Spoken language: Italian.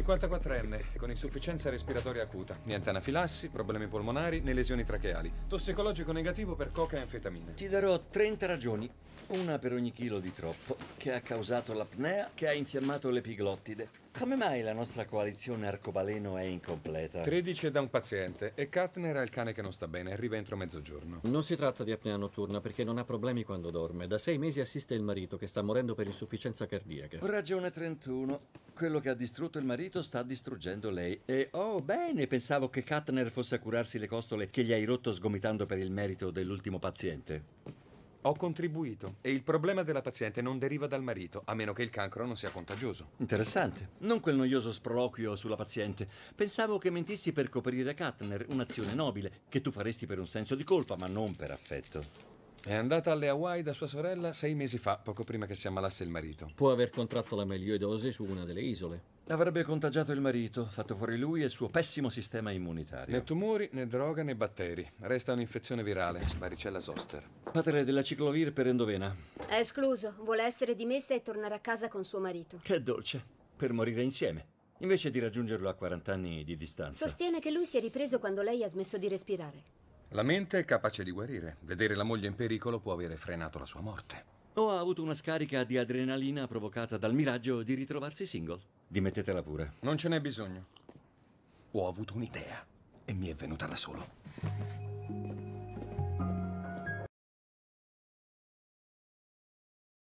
54enne, con insufficienza respiratoria acuta, niente anafilassi, problemi polmonari né lesioni tracheali. Tossicologico negativo per coca e anfetamine. Ti darò 30 ragioni, una per ogni chilo di troppo, che ha causato l'apnea, che ha infiammato l'epiglottide, come mai la nostra coalizione arcobaleno è incompleta? 13 da un paziente e Katner ha il cane che non sta bene, arriva entro mezzogiorno. Non si tratta di apnea notturna perché non ha problemi quando dorme. Da sei mesi assiste il marito che sta morendo per insufficienza cardiaca. Ragione 31. Quello che ha distrutto il marito sta distruggendo lei. E oh, bene, pensavo che Katner fosse a curarsi le costole che gli hai rotto sgomitando per il merito dell'ultimo paziente. Ho contribuito e il problema della paziente non deriva dal marito, a meno che il cancro non sia contagioso. Interessante. Non quel noioso sproloquio sulla paziente. Pensavo che mentissi per coprire Katner, un'azione nobile, che tu faresti per un senso di colpa, ma non per affetto. È andata alle Hawaii da sua sorella sei mesi fa, poco prima che si ammalasse il marito. Può aver contratto la melioidosi su una delle isole. Avrebbe contagiato il marito, fatto fuori lui e il suo pessimo sistema immunitario. Né tumori, né droga, né batteri. Resta un'infezione virale, varicella zoster. Fatele della ciclovir per endovena. È escluso. Vuole essere dimessa e tornare a casa con suo marito. Che dolce. Per morire insieme. Invece di raggiungerlo a 40 anni di distanza. Sostiene che lui si è ripreso quando lei ha smesso di respirare. La mente è capace di guarire. Vedere la moglie in pericolo può avere frenato la sua morte. O ha avuto una scarica di adrenalina provocata dal miraggio di ritrovarsi single. Dimettetela pure. Non ce n'è bisogno. Ho avuto un'idea e mi è venuta da solo.